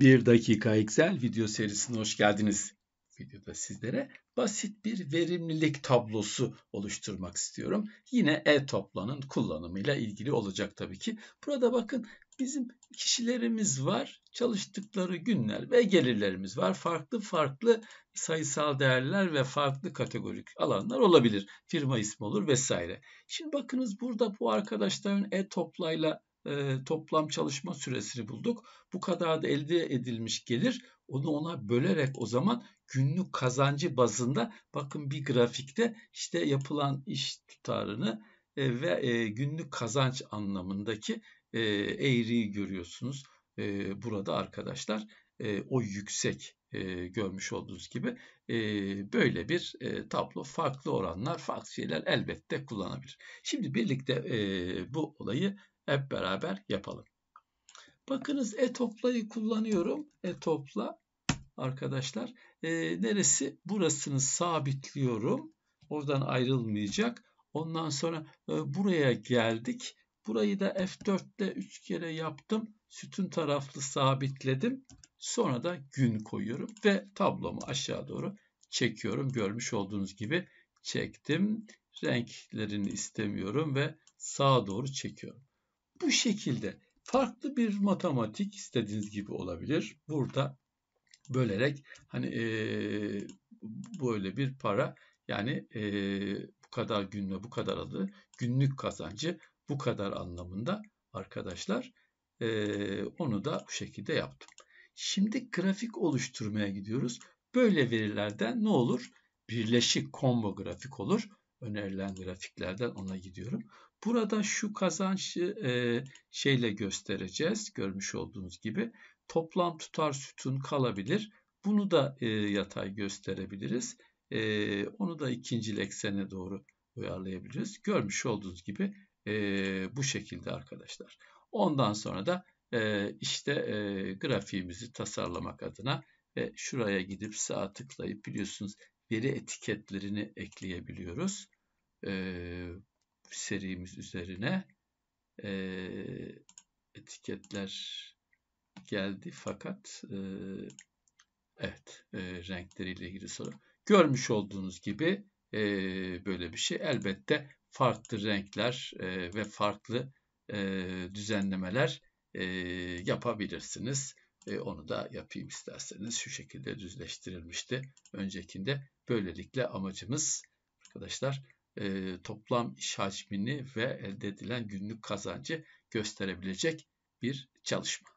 1 dakika Excel video serisine hoş geldiniz. Videoda sizlere basit bir verimlilik tablosu oluşturmak istiyorum. Yine e-toplanın kullanımıyla ilgili olacak tabii ki. Burada bakın bizim kişilerimiz var, çalıştıkları günler ve gelirlerimiz var. Farklı farklı sayısal değerler ve farklı kategorik alanlar olabilir. Firma ismi olur vesaire. Şimdi bakınız burada bu arkadaşların e-toplayla e, toplam çalışma süresini bulduk. Bu kadar da elde edilmiş gelir onu ona bölerek o zaman günlük kazancı bazında bakın bir grafikte işte yapılan iş tutarını e, ve e, günlük kazanç anlamındaki eğriyi görüyorsunuz. burada arkadaşlar o yüksek görmüş olduğunuz gibi böyle bir tablo farklı oranlar farklı şeyler elbette kullanabilir. Şimdi birlikte bu olayı hep beraber yapalım. Bakınız E toplayı kullanıyorum. E topla arkadaşlar. E, neresi? Burasını sabitliyorum. Oradan ayrılmayacak. Ondan sonra e, buraya geldik. Burayı da F4'te 3 kere yaptım. Sütun taraflı sabitledim. Sonra da gün koyuyorum ve tablomu aşağı doğru çekiyorum. Görmüş olduğunuz gibi çektim. Renklerini istemiyorum ve sağa doğru çekiyorum. Bu şekilde farklı bir matematik istediğiniz gibi olabilir. Burada bölerek hani e, böyle bir para yani e, bu kadar günle bu kadar adı günlük kazancı bu kadar anlamında arkadaşlar e, onu da bu şekilde yaptım. Şimdi grafik oluşturmaya gidiyoruz. Böyle verilerden ne olur? Birleşik combo grafik olur. Önerilen grafiklerden ona gidiyorum. Burada şu kazançı e, şeyle göstereceğiz. Görmüş olduğunuz gibi toplam tutar sütun kalabilir. Bunu da e, yatay gösterebiliriz. E, onu da ikinci eksene doğru uyarlayabiliriz. Görmüş olduğunuz gibi e, bu şekilde arkadaşlar. Ondan sonra da e, işte e, grafiğimizi tasarlamak adına ve şuraya gidip sağa tıklayıp biliyorsunuz veri etiketlerini ekleyebiliyoruz. E, serimiz üzerine e, etiketler geldi fakat e, evet e, renkleriyle ilgili soru. Görmüş olduğunuz gibi e, böyle bir şey elbette farklı renkler e, ve farklı e, düzenlemeler e, yapabilirsiniz. E, onu da yapayım isterseniz. Şu şekilde düzleştirilmişti öncekinde. Böylelikle amacımız arkadaşlar e, toplam iş hacmini ve elde edilen günlük kazancı gösterebilecek bir çalışma.